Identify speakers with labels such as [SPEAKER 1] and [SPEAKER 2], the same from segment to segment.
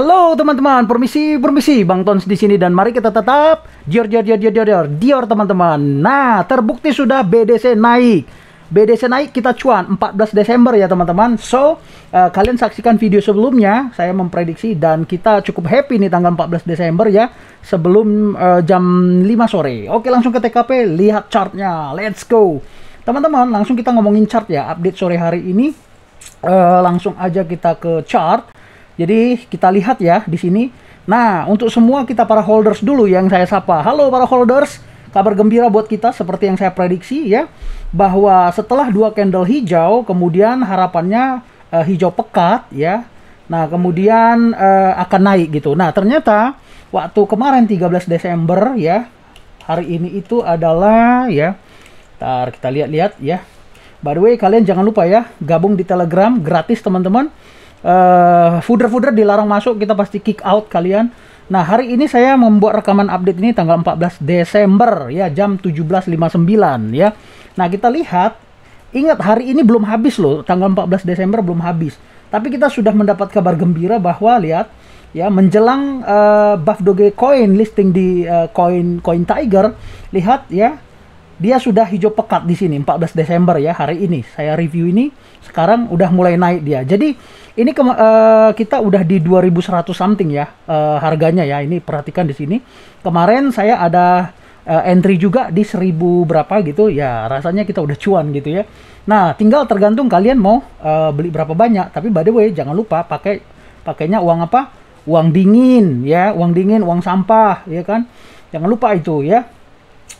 [SPEAKER 1] Halo teman-teman, permisi, permisi, Bang Tons di sini dan mari kita tetap dior dior dior dior dior dior, teman-teman. Nah, terbukti sudah BDC naik. BDC naik kita cuan 14 Desember ya teman-teman. So, uh, kalian saksikan video sebelumnya saya memprediksi dan kita cukup happy nih tanggal 14 Desember ya sebelum uh, jam 5 sore. Oke, langsung ke TKP lihat chartnya. Let's go. Teman-teman, langsung kita ngomongin chart ya. Update sore hari ini uh, langsung aja kita ke chart. Jadi kita lihat ya di sini. Nah, untuk semua kita para holders dulu yang saya sapa. Halo para holders, kabar gembira buat kita seperti yang saya prediksi ya bahwa setelah dua candle hijau kemudian harapannya uh, hijau pekat ya. Nah, kemudian uh, akan naik gitu. Nah, ternyata waktu kemarin 13 Desember ya, hari ini itu adalah ya. Ntar kita lihat-lihat ya. By the way, kalian jangan lupa ya gabung di Telegram gratis teman-teman. Eh, fooder fooder-fooder dilarang masuk, kita pasti kick out kalian. Nah, hari ini saya membuat rekaman update ini tanggal 14 Desember ya jam 17.59 ya. Nah, kita lihat ingat hari ini belum habis loh, tanggal 14 Desember belum habis. Tapi kita sudah mendapat kabar gembira bahwa lihat ya menjelang uh, Buff Coin listing di uh, coin coin Tiger, lihat ya dia sudah hijau pekat di sini 14 Desember ya hari ini saya review ini sekarang udah mulai naik dia jadi ini uh, kita udah di 2100 something ya uh, harganya ya ini perhatikan di sini kemarin saya ada uh, entry juga di 1000 berapa gitu ya rasanya kita udah cuan gitu ya nah tinggal tergantung kalian mau uh, beli berapa banyak tapi by the way jangan lupa pakai pakainya uang apa uang dingin ya uang dingin uang sampah ya kan jangan lupa itu ya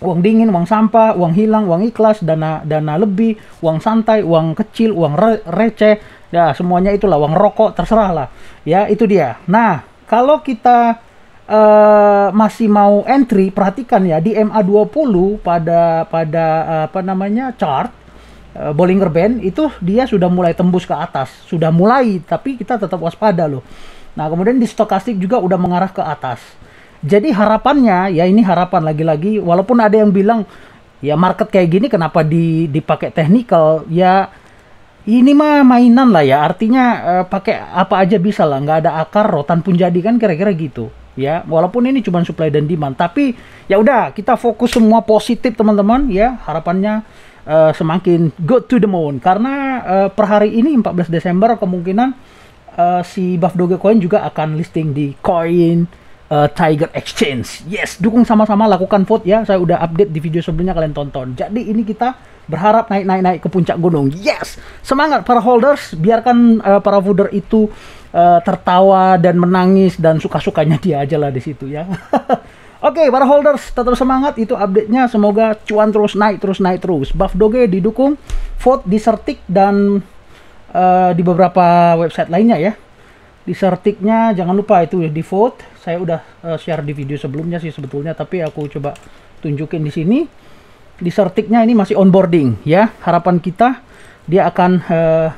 [SPEAKER 1] uang dingin, uang sampah, uang hilang, uang ikhlas, dana dana lebih, uang santai, uang kecil, uang re receh, ya semuanya itulah uang rokok terserah lah. Ya, itu dia. Nah, kalau kita uh, masih mau entry, perhatikan ya di MA20 pada pada uh, apa namanya? chart uh, Bollinger Band itu dia sudah mulai tembus ke atas, sudah mulai tapi kita tetap waspada loh. Nah, kemudian di stokastik juga udah mengarah ke atas. Jadi harapannya ya ini harapan lagi-lagi walaupun ada yang bilang ya market kayak gini kenapa di dipakai technical ya ini mah mainan lah ya artinya uh, pakai apa aja bisa lah nggak ada akar rotan pun jadi kan kira-kira gitu ya walaupun ini cuma supply dan demand tapi ya udah kita fokus semua positif teman-teman ya harapannya uh, semakin go to the moon karena uh, per hari ini 14 Desember kemungkinan uh, si Buff Dogecoin juga akan listing di Coin uh, Tiger Exchange. Yes, dukung sama-sama lakukan vote ya. Saya udah update di video sebelumnya kalian tonton. Jadi ini kita berharap naik-naik-naik ke puncak gunung. Yes, semangat para holders. Biarkan uh, para voter itu uh, tertawa dan menangis dan suka-sukanya dia aja lah di situ ya. Oke, okay, para holders tetap semangat itu update-nya semoga cuan terus naik terus naik terus. Buff Doge didukung, vote di Sertik dan uh, di beberapa website lainnya ya. Disertiknya jangan lupa itu ya, di vote. Saya udah uh, share di video sebelumnya sih sebetulnya tapi aku coba tunjukin di sini. Desertiknya ini masih onboarding ya. Harapan kita dia akan uh,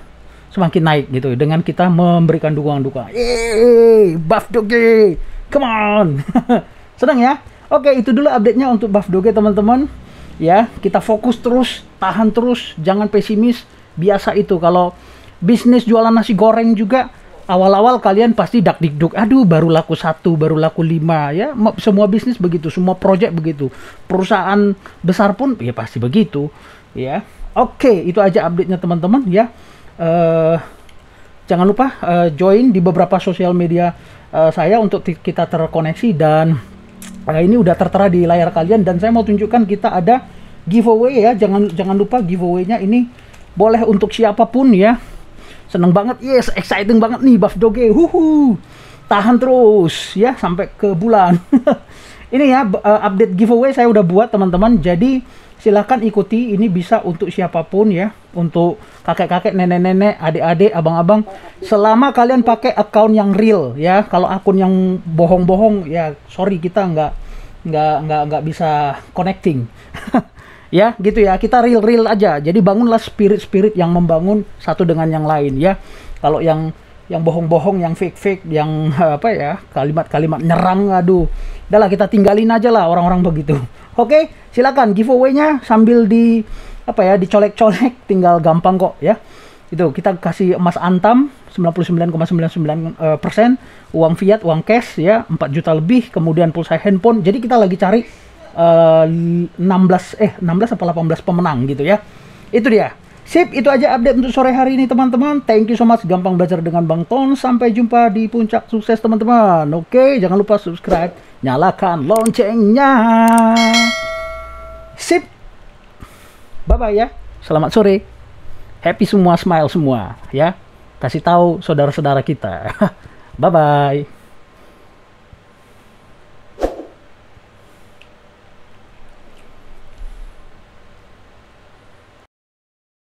[SPEAKER 1] semakin naik gitu dengan kita memberikan dukungan-dukungan. Yeay, buff doge. Come on. Senang ya? Oke, itu dulu update-nya untuk buff doge teman-teman. Ya, kita fokus terus, tahan terus, jangan pesimis. Biasa itu kalau bisnis jualan nasi goreng juga awal-awal kalian pasti dak dikduk aduh baru laku satu baru laku lima ya semua bisnis begitu semua project begitu perusahaan besar pun ya pasti begitu ya oke itu aja update nya teman-teman ya uh, jangan lupa uh, join di beberapa sosial media uh, saya untuk kita terkoneksi dan uh, ini udah tertera di layar kalian dan saya mau tunjukkan kita ada giveaway ya jangan jangan lupa giveaway-nya ini boleh untuk siapapun ya seneng banget yes exciting banget nih buff doge huhu tahan terus ya sampai ke bulan ini ya eh, update giveaway saya udah buat teman-teman jadi silahkan ikuti ini bisa untuk siapapun ya untuk kakek-kakek nenek-nenek adik-adik abang-abang selama kalian pakai account yang real ya kalau akun yang bohong-bohong ya sorry kita nggak nggak nggak nggak bisa connecting ya gitu ya kita real real aja jadi bangunlah spirit spirit yang membangun satu dengan yang lain ya kalau yang yang bohong-bohong yang fake fake yang apa ya kalimat-kalimat nyerang aduh adalah kita tinggalin aja lah orang-orang begitu oke silakan giveaway-nya sambil di apa ya dicolek-colek tinggal gampang kok ya itu kita kasih emas antam 99,99 eh, persen uang fiat uang cash ya 4 juta lebih kemudian pulsa handphone jadi kita lagi cari uh, 16 eh 16 atau 18 pemenang gitu ya. Itu dia. Sip, itu aja update untuk sore hari ini teman-teman. Thank you so much. Gampang belajar dengan Bang Ton. Sampai jumpa di puncak sukses teman-teman. Oke, jangan lupa subscribe. Nyalakan loncengnya. Sip. Bye-bye ya. Selamat sore. Happy semua, smile semua ya. Kasih tahu saudara-saudara kita. Bye-bye.